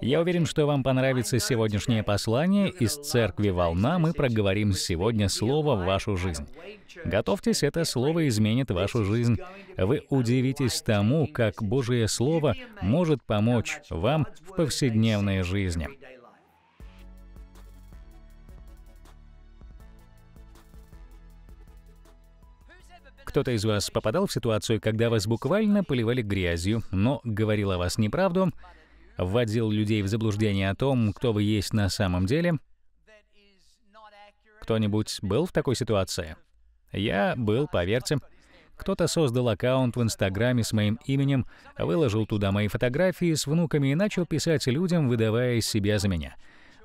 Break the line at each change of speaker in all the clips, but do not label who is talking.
Я уверен, что вам понравится сегодняшнее послание из церкви «Волна». Мы проговорим сегодня слово в вашу жизнь. Готовьтесь, это слово изменит вашу жизнь. Вы удивитесь тому, как Божье Слово может помочь вам в повседневной жизни. Кто-то из вас попадал в ситуацию, когда вас буквально поливали грязью, но говорил о вас неправду, вводил людей в заблуждение о том, кто вы есть на самом деле. Кто-нибудь был в такой ситуации? Я был, поверьте. Кто-то создал аккаунт в Инстаграме с моим именем, выложил туда мои фотографии с внуками и начал писать людям, выдавая себя за меня.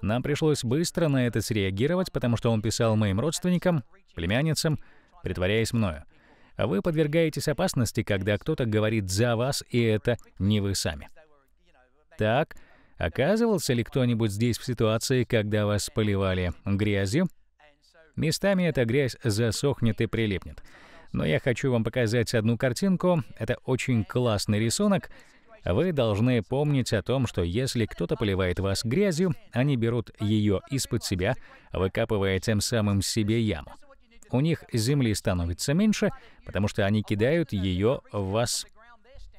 Нам пришлось быстро на это среагировать, потому что он писал моим родственникам, племянницам, притворяясь мною. Вы подвергаетесь опасности, когда кто-то говорит за вас, и это не вы сами. Так, оказывался ли кто-нибудь здесь в ситуации, когда вас поливали грязью? Местами эта грязь засохнет и прилипнет. Но я хочу вам показать одну картинку. Это очень классный рисунок. Вы должны помнить о том, что если кто-то поливает вас грязью, они берут ее из-под себя, выкапывая тем самым себе яму. У них земли становится меньше, потому что они кидают ее в вас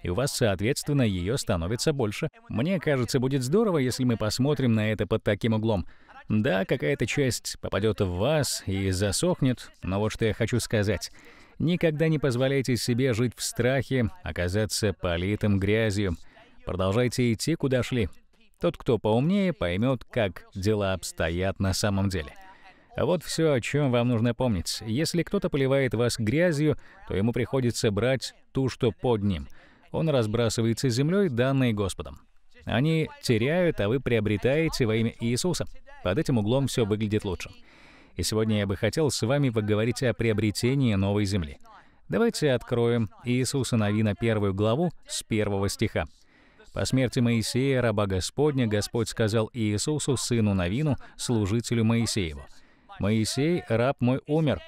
и у вас, соответственно, ее становится больше. Мне кажется, будет здорово, если мы посмотрим на это под таким углом. Да, какая-то часть попадет в вас и засохнет, но вот что я хочу сказать. Никогда не позволяйте себе жить в страхе, оказаться политым грязью. Продолжайте идти, куда шли. Тот, кто поумнее, поймет, как дела обстоят на самом деле. Вот все, о чем вам нужно помнить. Если кто-то поливает вас грязью, то ему приходится брать ту, что под ним — он разбрасывается землей, данной Господом. Они теряют, а вы приобретаете во имя Иисуса. Под этим углом все выглядит лучше. И сегодня я бы хотел с вами поговорить о приобретении новой земли. Давайте откроем Иисуса Новина первую главу с первого стиха. «По смерти Моисея, раба Господня, Господь сказал Иисусу, сыну Новину, служителю Моисееву, «Моисей, раб мой, умер».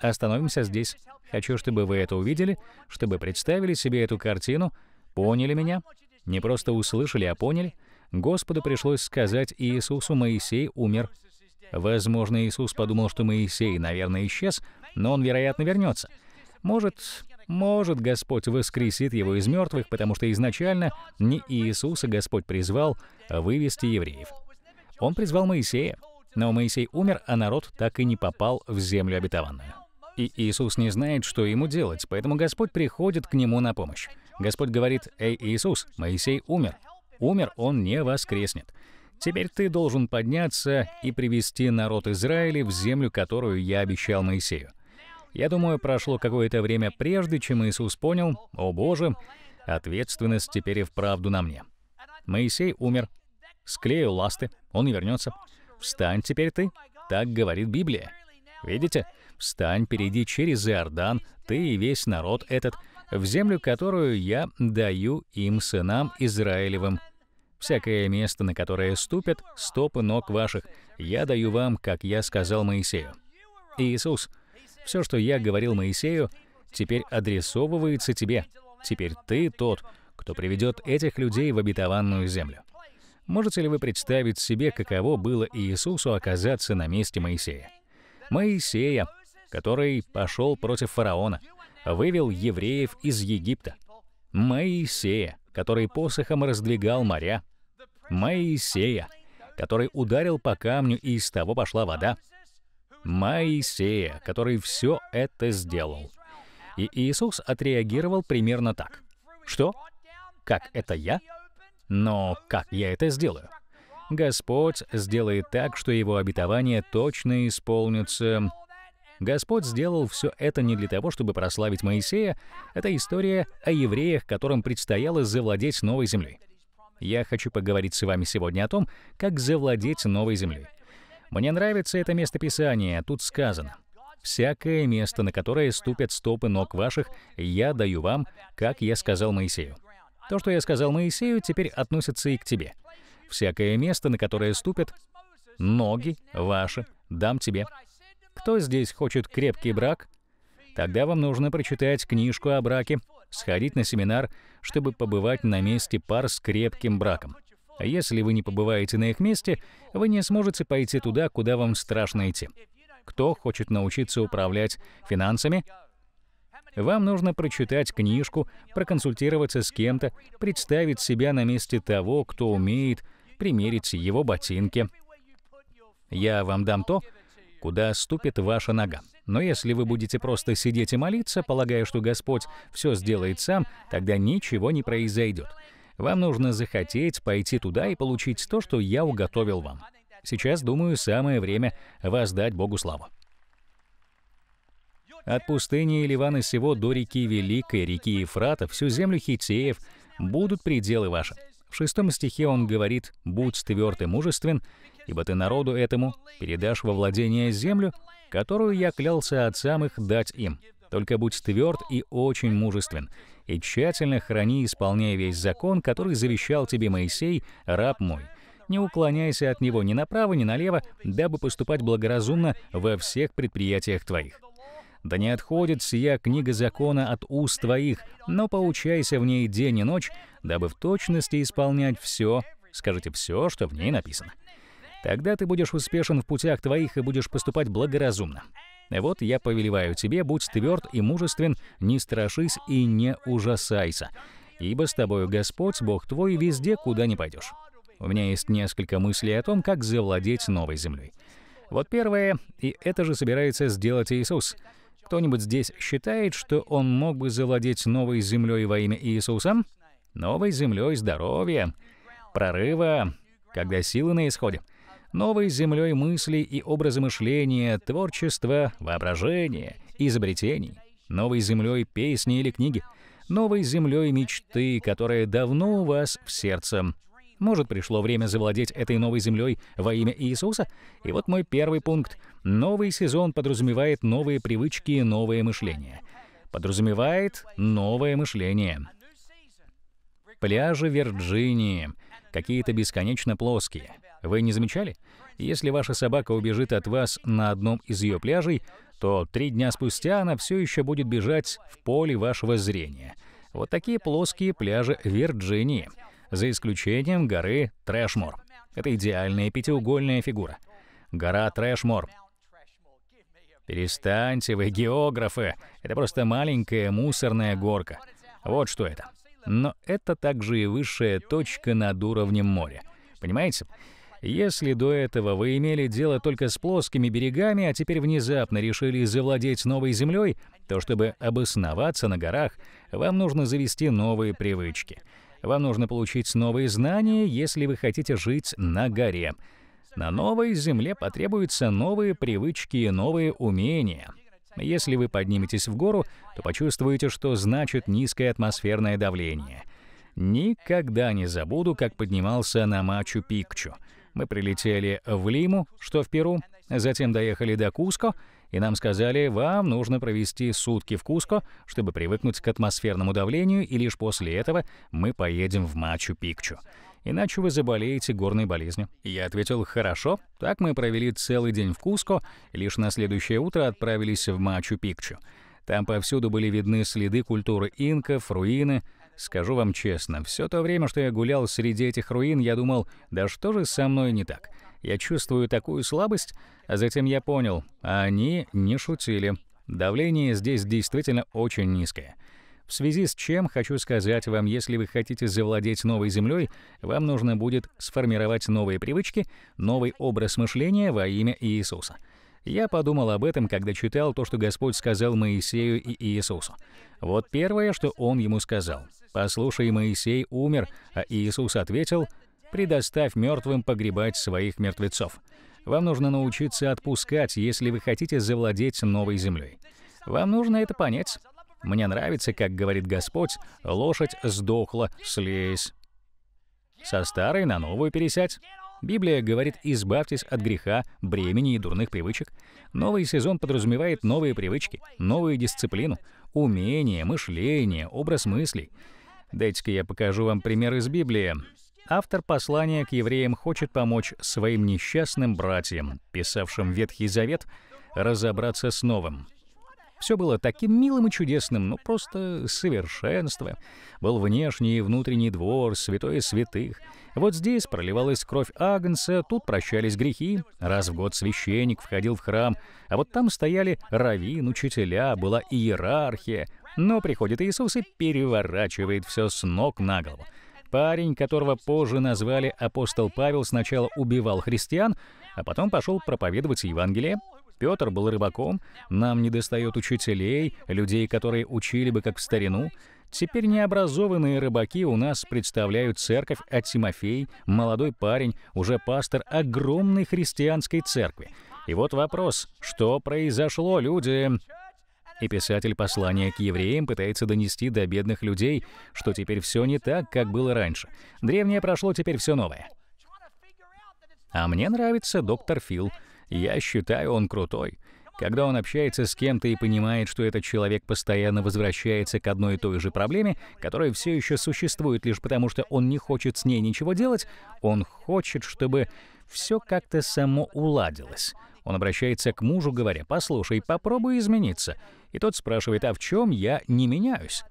Остановимся здесь. Хочу, чтобы вы это увидели, чтобы представили себе эту картину, поняли меня, не просто услышали, а поняли. Господу пришлось сказать Иисусу, Моисей умер. Возможно, Иисус подумал, что Моисей, наверное, исчез, но он, вероятно, вернется. Может, может, Господь воскресит его из мертвых, потому что изначально не Иисуса Господь призвал вывести евреев. Он призвал Моисея, но Моисей умер, а народ так и не попал в землю обетованную. И Иисус не знает, что ему делать, поэтому Господь приходит к нему на помощь. Господь говорит, «Эй, Иисус, Моисей умер. Умер, он не воскреснет. Теперь ты должен подняться и привести народ Израиля в землю, которую я обещал Моисею». Я думаю, прошло какое-то время, прежде чем Иисус понял, «О Боже, ответственность теперь и вправду на мне». Моисей умер, склеил ласты, он вернется. «Встань теперь ты», так говорит Библия. Видите? Встань, перейди через Иордан, ты и весь народ этот, в землю, которую я даю им, сынам Израилевым. Всякое место, на которое ступят стопы ног ваших, я даю вам, как я сказал Моисею. Иисус, все, что я говорил Моисею, теперь адресовывается тебе. Теперь ты тот, кто приведет этих людей в обетованную землю. Можете ли вы представить себе, каково было Иисусу оказаться на месте Моисея? Моисея, который пошел против фараона, вывел евреев из Египта, Моисея, который посохом раздвигал моря, Моисея, который ударил по камню, и из того пошла вода, Моисея, который все это сделал. И Иисус отреагировал примерно так. Что? Как это я? Но как я это сделаю? Господь сделает так, что его обетование точно исполнится Господь сделал все это не для того, чтобы прославить Моисея. Это история о евреях, которым предстояло завладеть новой землей. Я хочу поговорить с вами сегодня о том, как завладеть новой землей. Мне нравится это местописание, тут сказано. «Всякое место, на которое ступят стопы ног ваших, я даю вам, как я сказал Моисею». То, что я сказал Моисею, теперь относится и к тебе. «Всякое место, на которое ступят ноги ваши, дам тебе, кто здесь хочет крепкий брак? Тогда вам нужно прочитать книжку о браке, сходить на семинар, чтобы побывать на месте пар с крепким браком. А если вы не побываете на их месте, вы не сможете пойти туда, куда вам страшно идти. Кто хочет научиться управлять финансами? Вам нужно прочитать книжку, проконсультироваться с кем-то, представить себя на месте того, кто умеет, примерить его ботинки. Я вам дам то, куда ступит ваша нога. Но если вы будете просто сидеть и молиться, полагая, что Господь все сделает сам, тогда ничего не произойдет. Вам нужно захотеть пойти туда и получить то, что я уготовил вам. Сейчас, думаю, самое время воздать Богу славу. От пустыни и Ливана сего до реки Великой, реки Ефрата, всю землю хитеев будут пределы ваши. В шестом стихе он говорит «Будь тверд и мужествен, ибо ты народу этому передашь во владение землю, которую я клялся от самых дать им. Только будь тверд и очень мужествен, и тщательно храни, исполняя весь закон, который завещал тебе Моисей, раб мой. Не уклоняйся от него ни направо, ни налево, дабы поступать благоразумно во всех предприятиях твоих. Да не отходит сия книга закона от уст твоих, но поучайся в ней день и ночь, дабы в точности исполнять все, скажите все, что в ней написано. Тогда ты будешь успешен в путях твоих и будешь поступать благоразумно. Вот я повелеваю тебе, будь тверд и мужествен, не страшись и не ужасайся, ибо с тобою Господь, Бог твой, везде, куда не пойдешь. У меня есть несколько мыслей о том, как завладеть новой землей. Вот первое, и это же собирается сделать Иисус. Кто-нибудь здесь считает, что он мог бы завладеть новой землей во имя Иисуса? Новой землей здоровья, прорыва, когда силы на исходе новой землей мысли и образа мышления, творчества, воображения, изобретений, новой землей песни или книги, новой землей мечты, которая давно у вас в сердце. Может, пришло время завладеть этой новой землей во имя Иисуса? И вот мой первый пункт. Новый сезон подразумевает новые привычки и новое мышление. Подразумевает новое мышление. Пляжи Вирджинии. Какие-то бесконечно плоские. Вы не замечали? Если ваша собака убежит от вас на одном из ее пляжей, то три дня спустя она все еще будет бежать в поле вашего зрения. Вот такие плоские пляжи Вирджинии, за исключением горы Трэшмор. Это идеальная пятиугольная фигура. Гора Трэшмор. Перестаньте вы, географы! Это просто маленькая мусорная горка. Вот что это. Но это также и высшая точка над уровнем моря. Понимаете? Если до этого вы имели дело только с плоскими берегами, а теперь внезапно решили завладеть новой землей, то чтобы обосноваться на горах, вам нужно завести новые привычки. Вам нужно получить новые знания, если вы хотите жить на горе. На новой земле потребуются новые привычки и новые умения. Если вы подниметесь в гору, то почувствуете, что значит низкое атмосферное давление. Никогда не забуду, как поднимался на Мачу-Пикчу — мы прилетели в Лиму, что в Перу, затем доехали до Куско, и нам сказали, вам нужно провести сутки в Куско, чтобы привыкнуть к атмосферному давлению, и лишь после этого мы поедем в Мачу-Пикчу. Иначе вы заболеете горной болезнью. Я ответил, хорошо. Так мы провели целый день в Куско, лишь на следующее утро отправились в Мачу-Пикчу. Там повсюду были видны следы культуры инков, руины, Скажу вам честно, все то время, что я гулял среди этих руин, я думал, да что же со мной не так? Я чувствую такую слабость, а затем я понял, они не шутили. Давление здесь действительно очень низкое. В связи с чем хочу сказать вам, если вы хотите завладеть новой землей, вам нужно будет сформировать новые привычки, новый образ мышления во имя Иисуса — я подумал об этом, когда читал то, что Господь сказал Моисею и Иисусу. Вот первое, что Он ему сказал. «Послушай, Моисей умер», а Иисус ответил, «Предоставь мертвым погребать своих мертвецов». Вам нужно научиться отпускать, если вы хотите завладеть новой землей. Вам нужно это понять. Мне нравится, как говорит Господь, лошадь сдохла, слезь. Со старой на новую пересядь. Библия говорит «избавьтесь от греха, бремени и дурных привычек». Новый сезон подразумевает новые привычки, новую дисциплину, умение, мышление, образ мыслей. Дайте-ка я покажу вам пример из Библии. Автор послания к евреям хочет помочь своим несчастным братьям, писавшим Ветхий Завет, разобраться с новым. Все было таким милым и чудесным, ну просто совершенство. Был внешний и внутренний двор, святое святых. Вот здесь проливалась кровь Агнца, тут прощались грехи. Раз в год священник входил в храм, а вот там стояли раввин, учителя, была иерархия. Но приходит Иисус и переворачивает все с ног на голову. Парень, которого позже назвали апостол Павел, сначала убивал христиан, а потом пошел проповедовать Евангелие, Петр был рыбаком, нам недостает учителей, людей, которые учили бы как в старину. Теперь необразованные рыбаки у нас представляют церковь, а Тимофей, молодой парень, уже пастор огромной христианской церкви. И вот вопрос, что произошло, люди? И писатель послания к евреям пытается донести до бедных людей, что теперь все не так, как было раньше. Древнее прошло, теперь все новое. А мне нравится доктор Фил. Я считаю, он крутой. Когда он общается с кем-то и понимает, что этот человек постоянно возвращается к одной и той же проблеме, которая все еще существует лишь потому, что он не хочет с ней ничего делать, он хочет, чтобы все как-то само уладилось. Он обращается к мужу, говоря, «Послушай, попробуй измениться». И тот спрашивает, «А в чем я не меняюсь?»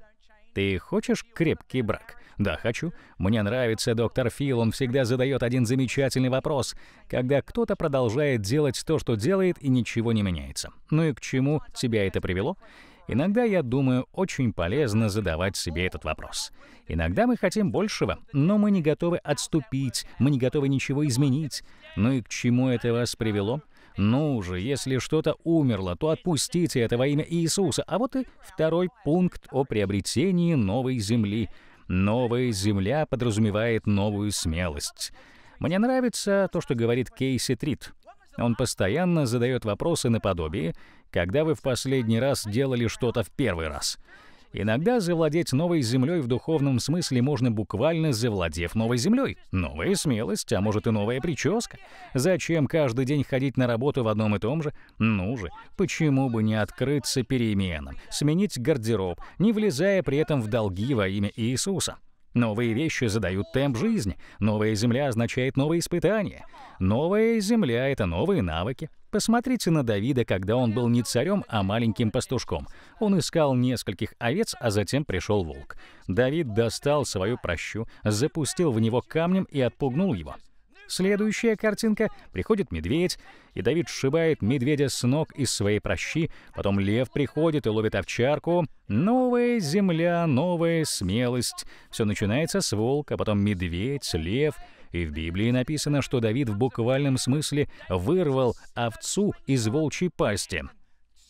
«Ты хочешь крепкий брак?» Да, хочу. Мне нравится доктор Фил, он всегда задает один замечательный вопрос, когда кто-то продолжает делать то, что делает, и ничего не меняется. Ну и к чему тебя это привело? Иногда, я думаю, очень полезно задавать себе этот вопрос. Иногда мы хотим большего, но мы не готовы отступить, мы не готовы ничего изменить. Ну и к чему это вас привело? Ну же, если что-то умерло, то отпустите это во имя Иисуса. А вот и второй пункт о приобретении новой земли — Новая земля подразумевает новую смелость. Мне нравится то, что говорит Кейси Трит. Он постоянно задает вопросы наподобие «Когда вы в последний раз делали что-то в первый раз?» Иногда завладеть новой землей в духовном смысле можно буквально завладев новой землей. Новая смелость, а может и новая прическа. Зачем каждый день ходить на работу в одном и том же? Ну же, почему бы не открыться переменам, сменить гардероб, не влезая при этом в долги во имя Иисуса? Новые вещи задают темп жизни. Новая земля означает новые испытания. Новая земля — это новые навыки. Посмотрите на Давида, когда он был не царем, а маленьким пастушком. Он искал нескольких овец, а затем пришел волк. Давид достал свою прощу, запустил в него камнем и отпугнул его. Следующая картинка. Приходит медведь, и Давид сшибает медведя с ног из своей прощи. Потом лев приходит и ловит овчарку. Новая земля, новая смелость. Все начинается с волка, потом медведь, лев. И в Библии написано, что Давид в буквальном смысле вырвал овцу из волчьей пасти.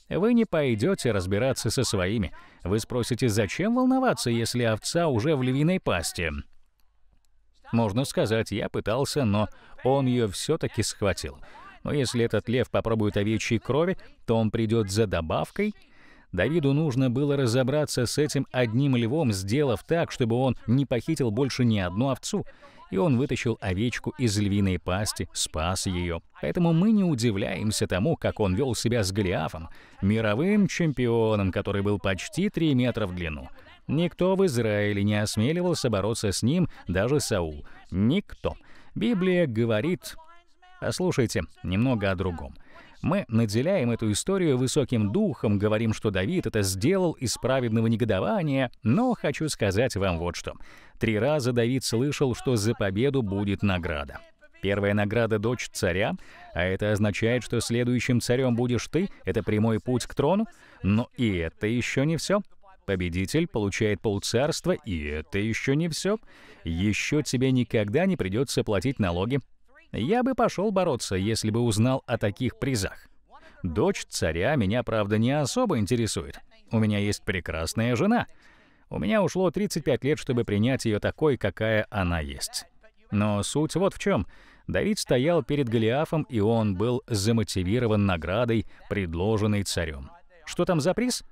Вы не пойдете разбираться со своими. Вы спросите, зачем волноваться, если овца уже в львиной пасти? Можно сказать, я пытался, но он ее все-таки схватил. Но если этот лев попробует овечьей крови, то он придет за добавкой. Давиду нужно было разобраться с этим одним львом, сделав так, чтобы он не похитил больше ни одну овцу. И он вытащил овечку из львиной пасти, спас ее. Поэтому мы не удивляемся тому, как он вел себя с Голиафом, мировым чемпионом, который был почти три метра в длину. Никто в Израиле не осмеливался бороться с ним, даже Саул. Никто. Библия говорит... Послушайте, немного о другом. Мы наделяем эту историю высоким духом, говорим, что Давид это сделал из праведного негодования, но хочу сказать вам вот что. Три раза Давид слышал, что за победу будет награда. Первая награда — дочь царя, а это означает, что следующим царем будешь ты, это прямой путь к трону. Но и это еще не все. Победитель получает полцарства, и это еще не все. Еще тебе никогда не придется платить налоги. Я бы пошел бороться, если бы узнал о таких призах. Дочь царя меня, правда, не особо интересует. У меня есть прекрасная жена. У меня ушло 35 лет, чтобы принять ее такой, какая она есть. Но суть вот в чем. Давид стоял перед Голиафом, и он был замотивирован наградой, предложенной царем. Что там за приз?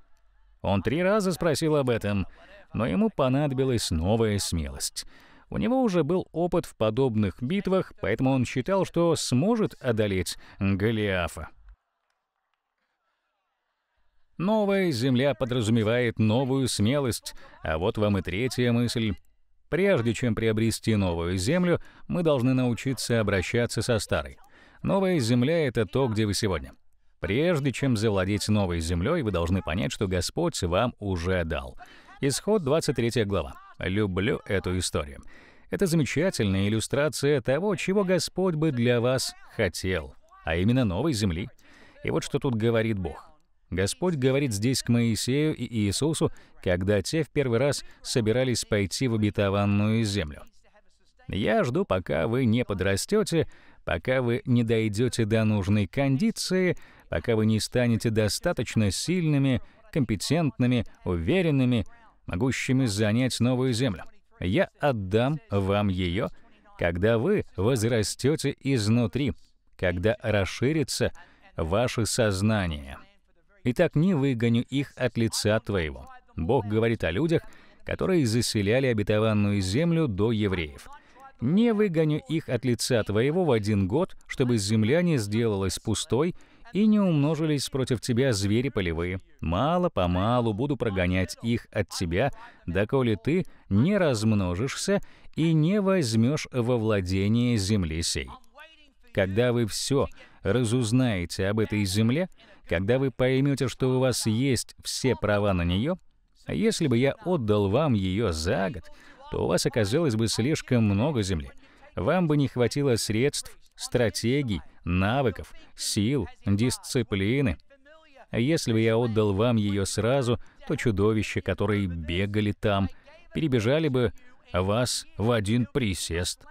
Он три раза спросил об этом, но ему понадобилась новая смелость. У него уже был опыт в подобных битвах, поэтому он считал, что сможет одолеть Голиафа. Новая земля подразумевает новую смелость, а вот вам и третья мысль. Прежде чем приобрести новую землю, мы должны научиться обращаться со старой. Новая земля — это то, где вы сегодня. Прежде чем завладеть новой землей, вы должны понять, что Господь вам уже дал. Исход 23 глава. Люблю эту историю. Это замечательная иллюстрация того, чего Господь бы для вас хотел, а именно новой земли. И вот что тут говорит Бог. Господь говорит здесь к Моисею и Иисусу, когда те в первый раз собирались пойти в обетованную землю. «Я жду, пока вы не подрастете, пока вы не дойдете до нужной кондиции, пока вы не станете достаточно сильными, компетентными, уверенными, могущими занять новую землю. Я отдам вам ее, когда вы возрастете изнутри, когда расширится ваше сознание. Итак, не выгоню их от лица твоего. Бог говорит о людях, которые заселяли обетованную землю до евреев. «Не выгоню их от лица твоего в один год, чтобы земля не сделалась пустой, и не умножились против тебя звери полевые. Мало-помалу буду прогонять их от тебя, доколе ты не размножишься и не возьмешь во владение земли сей. Когда вы все разузнаете об этой земле, когда вы поймете, что у вас есть все права на нее, а если бы я отдал вам ее за год, то у вас оказалось бы слишком много земли. Вам бы не хватило средств, стратегий, навыков, сил, дисциплины. Если бы я отдал вам ее сразу, то чудовища, которые бегали там, перебежали бы вас в один присест.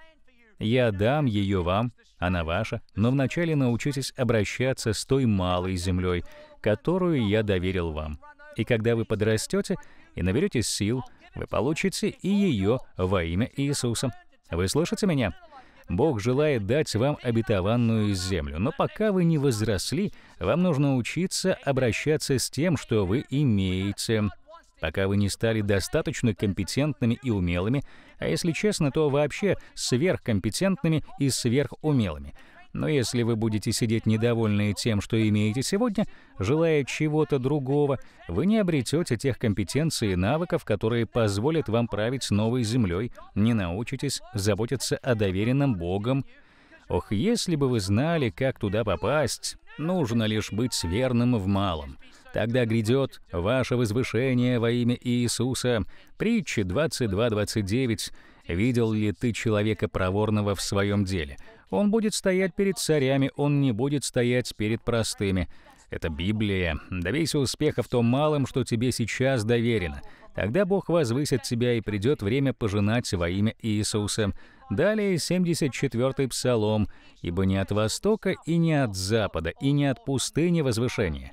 Я дам ее вам, она ваша, но вначале научитесь обращаться с той малой землей, которую я доверил вам. И когда вы подрастете и наберете сил, вы получите и ее во имя Иисуса. Вы слышите меня? Бог желает дать вам обетованную землю, но пока вы не возросли, вам нужно учиться обращаться с тем, что вы имеете. Пока вы не стали достаточно компетентными и умелыми, а если честно, то вообще сверхкомпетентными и сверхумелыми – но если вы будете сидеть недовольные тем, что имеете сегодня, желая чего-то другого, вы не обретете тех компетенций и навыков, которые позволят вам править новой землей, не научитесь заботиться о доверенном Богом. Ох, если бы вы знали, как туда попасть, нужно лишь быть верным в малом. Тогда грядет ваше возвышение во имя Иисуса. Притчи 22:29. «Видел ли ты человека проворного в своем деле?» Он будет стоять перед царями, он не будет стоять перед простыми. Это Библия. Добейся успеха в том малом, что тебе сейчас доверено. Тогда Бог возвысит тебя, и придет время пожинать во имя Иисуса. Далее 74-й Псалом. «Ибо не от востока и не от запада, и не от пустыни возвышения».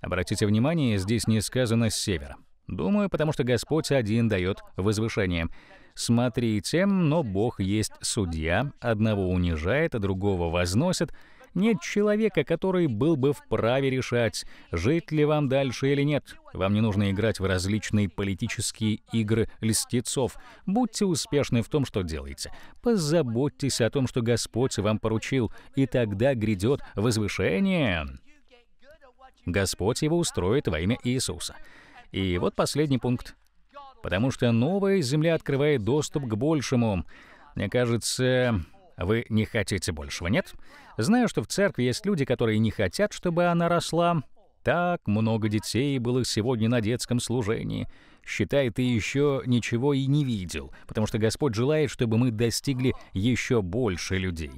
Обратите внимание, здесь не сказано «с севера». Думаю, потому что Господь один дает возвышение. Смотрите, но Бог есть судья, одного унижает, а другого возносит. Нет человека, который был бы вправе решать, жить ли вам дальше или нет. Вам не нужно играть в различные политические игры льстецов. Будьте успешны в том, что делаете. Позаботьтесь о том, что Господь вам поручил, и тогда грядет возвышение. Господь его устроит во имя Иисуса. И вот последний пункт потому что новая земля открывает доступ к большему. Мне кажется, вы не хотите большего, нет? Знаю, что в церкви есть люди, которые не хотят, чтобы она росла. Так много детей было сегодня на детском служении. Считай, ты еще ничего и не видел, потому что Господь желает, чтобы мы достигли еще больше людей.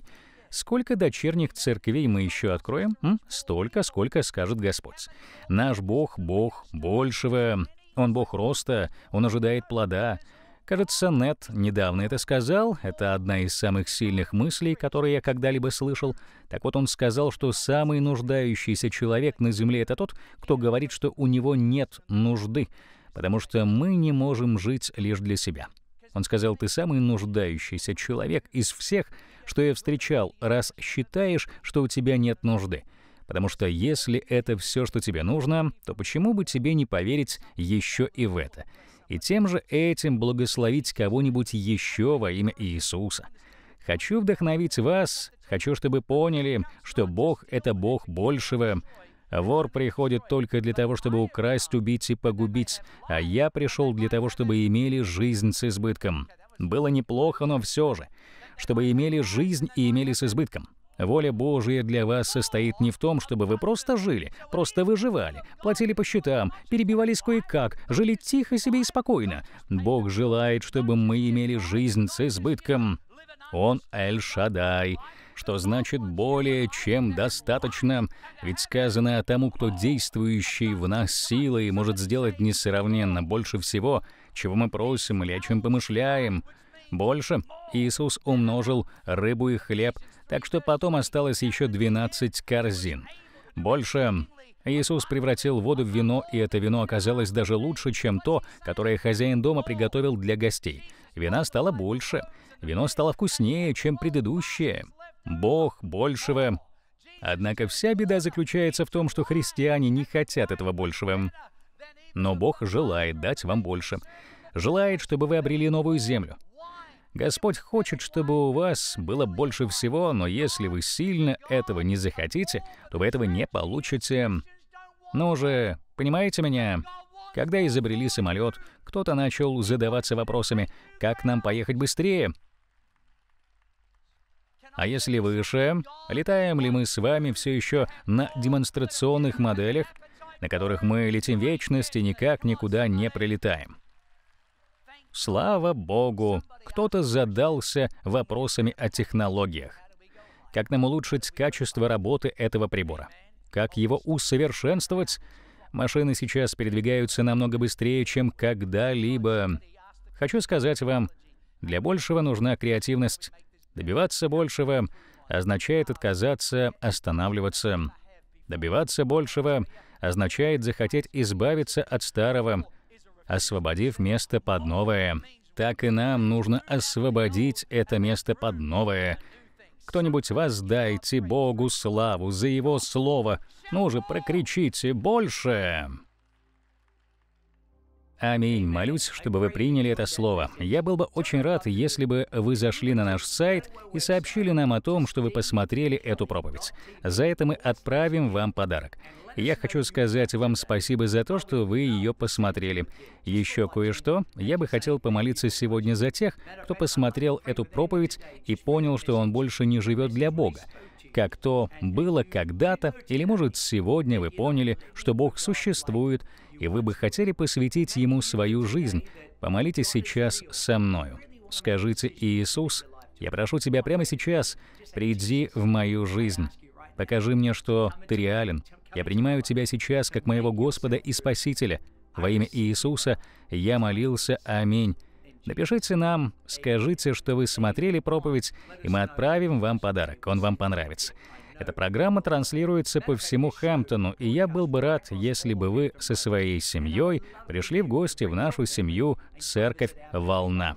Сколько дочерних церквей мы еще откроем? М? Столько, сколько скажет Господь. Наш Бог — Бог большего. Он бог роста, он ожидает плода. Кажется, Нет недавно это сказал, это одна из самых сильных мыслей, которые я когда-либо слышал. Так вот он сказал, что самый нуждающийся человек на Земле — это тот, кто говорит, что у него нет нужды, потому что мы не можем жить лишь для себя. Он сказал, ты самый нуждающийся человек из всех, что я встречал, раз считаешь, что у тебя нет нужды — Потому что если это все, что тебе нужно, то почему бы тебе не поверить еще и в это? И тем же этим благословить кого-нибудь еще во имя Иисуса. Хочу вдохновить вас, хочу, чтобы поняли, что Бог — это Бог большего, Вор приходит только для того, чтобы украсть, убить и погубить, а я пришел для того, чтобы имели жизнь с избытком. Было неплохо, но все же, чтобы имели жизнь и имели с избытком. Воля Божия для вас состоит не в том, чтобы вы просто жили, просто выживали, платили по счетам, перебивались кое-как, жили тихо себе и спокойно. Бог желает, чтобы мы имели жизнь с избытком. Он Эль-Шадай, что значит более чем достаточно, ведь сказано о тому, кто действующий в нас силой может сделать несравненно больше всего, чего мы просим или о чем помышляем. Больше Иисус умножил рыбу и хлеб, так что потом осталось еще 12 корзин. Больше Иисус превратил воду в вино, и это вино оказалось даже лучше, чем то, которое хозяин дома приготовил для гостей. Вина стало больше, вино стало вкуснее, чем предыдущее. Бог большего. Однако вся беда заключается в том, что христиане не хотят этого большего. Но Бог желает дать вам больше. Желает, чтобы вы обрели новую землю, Господь хочет, чтобы у вас было больше всего, но если вы сильно этого не захотите, то вы этого не получите. Ну же, понимаете меня? Когда изобрели самолет, кто-то начал задаваться вопросами, как нам поехать быстрее? А если выше, летаем ли мы с вами все еще на демонстрационных моделях, на которых мы летим вечность и никак никуда не прилетаем? Слава богу, кто-то задался вопросами о технологиях. Как нам улучшить качество работы этого прибора? Как его усовершенствовать? Машины сейчас передвигаются намного быстрее, чем когда-либо. Хочу сказать вам, для большего нужна креативность. Добиваться большего означает отказаться останавливаться. Добиваться большего означает захотеть избавиться от старого – освободив место под новое. Так и нам нужно освободить это место под новое. Кто-нибудь воздайте Богу славу за Его Слово. Ну же, прокричите больше!» Аминь. Молюсь, чтобы вы приняли это слово. Я был бы очень рад, если бы вы зашли на наш сайт и сообщили нам о том, что вы посмотрели эту проповедь. За это мы отправим вам подарок. Я хочу сказать вам спасибо за то, что вы ее посмотрели. Еще кое-что. Я бы хотел помолиться сегодня за тех, кто посмотрел эту проповедь и понял, что он больше не живет для Бога как то было когда-то, или, может, сегодня вы поняли, что Бог существует, и вы бы хотели посвятить Ему свою жизнь, помолитесь сейчас со мною. Скажите, Иисус, я прошу Тебя прямо сейчас, приди в мою жизнь. Покажи мне, что Ты реален. Я принимаю Тебя сейчас как моего Господа и Спасителя. Во имя Иисуса я молился. Аминь. Напишите нам, скажите, что вы смотрели проповедь, и мы отправим вам подарок. Он вам понравится. Эта программа транслируется по всему Хэмптону, и я был бы рад, если бы вы со своей семьей пришли в гости в нашу семью «Церковь Волна».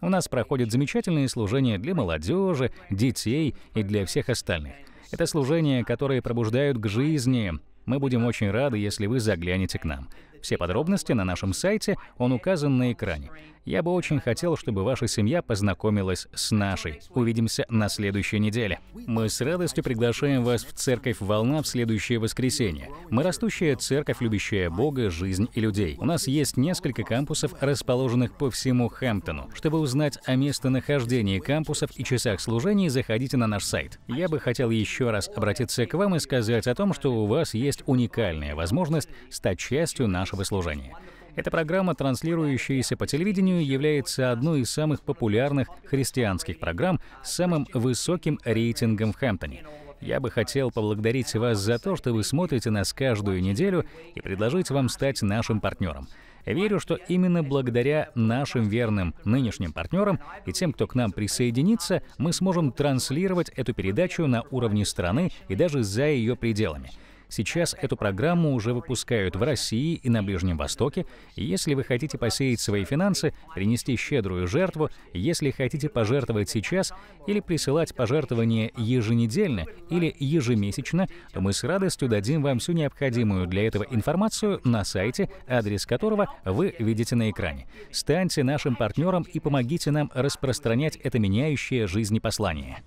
У нас проходят замечательные служения для молодежи, детей и для всех остальных. Это служения, которые пробуждают к жизни. Мы будем очень рады, если вы заглянете к нам. Все подробности на нашем сайте, он указан на экране. Я бы очень хотел, чтобы ваша семья познакомилась с нашей. Увидимся на следующей неделе. Мы с радостью приглашаем вас в Церковь Волна в следующее воскресенье. Мы растущая церковь, любящая Бога, жизнь и людей. У нас есть несколько кампусов, расположенных по всему Хэмптону. Чтобы узнать о местонахождении кампусов и часах служений, заходите на наш сайт. Я бы хотел еще раз обратиться к вам и сказать о том, что у вас есть уникальная возможность стать частью нашей нашего служения. Эта программа, транслирующаяся по телевидению, является одной из самых популярных христианских программ с самым высоким рейтингом в Хэмптоне. Я бы хотел поблагодарить вас за то, что вы смотрите нас каждую неделю и предложить вам стать нашим партнером. Верю, что именно благодаря нашим верным нынешним партнерам и тем, кто к нам присоединится, мы сможем транслировать эту передачу на уровне страны и даже за ее пределами — Сейчас эту программу уже выпускают в России и на Ближнем Востоке. Если вы хотите посеять свои финансы, принести щедрую жертву, если хотите пожертвовать сейчас или присылать пожертвования еженедельно или ежемесячно, то мы с радостью дадим вам всю необходимую для этого информацию на сайте, адрес которого вы видите на экране. Станьте нашим партнером и помогите нам распространять это меняющее жизни послание.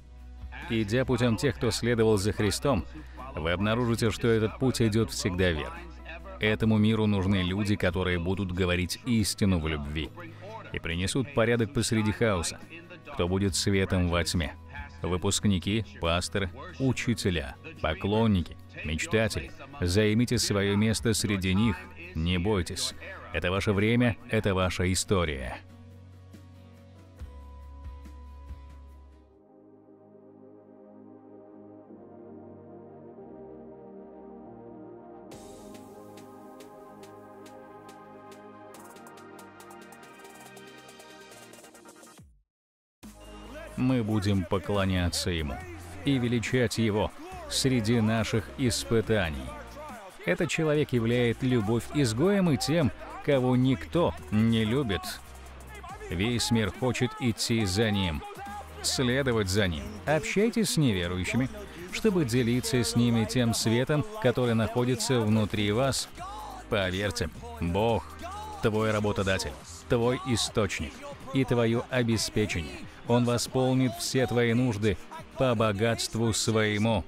Идя путем тех, кто следовал за Христом, вы обнаружите, что этот путь идет всегда вверх. Этому миру нужны люди, которые будут говорить истину в любви и принесут порядок посреди хаоса, кто будет светом во тьме. Выпускники, пасторы, учителя, поклонники, мечтатели, займите свое место среди них, не бойтесь. Это ваше время, это ваша история. мы будем поклоняться Ему и величать Его среди наших испытаний. Этот человек являет любовь изгоем и тем, кого никто не любит. Весь мир хочет идти за Ним, следовать за Ним. Общайтесь с неверующими, чтобы делиться с ними тем светом, который находится внутри вас. Поверьте, Бог – твой работодатель, твой источник и твое обеспечение – он восполнит все твои нужды по богатству своему.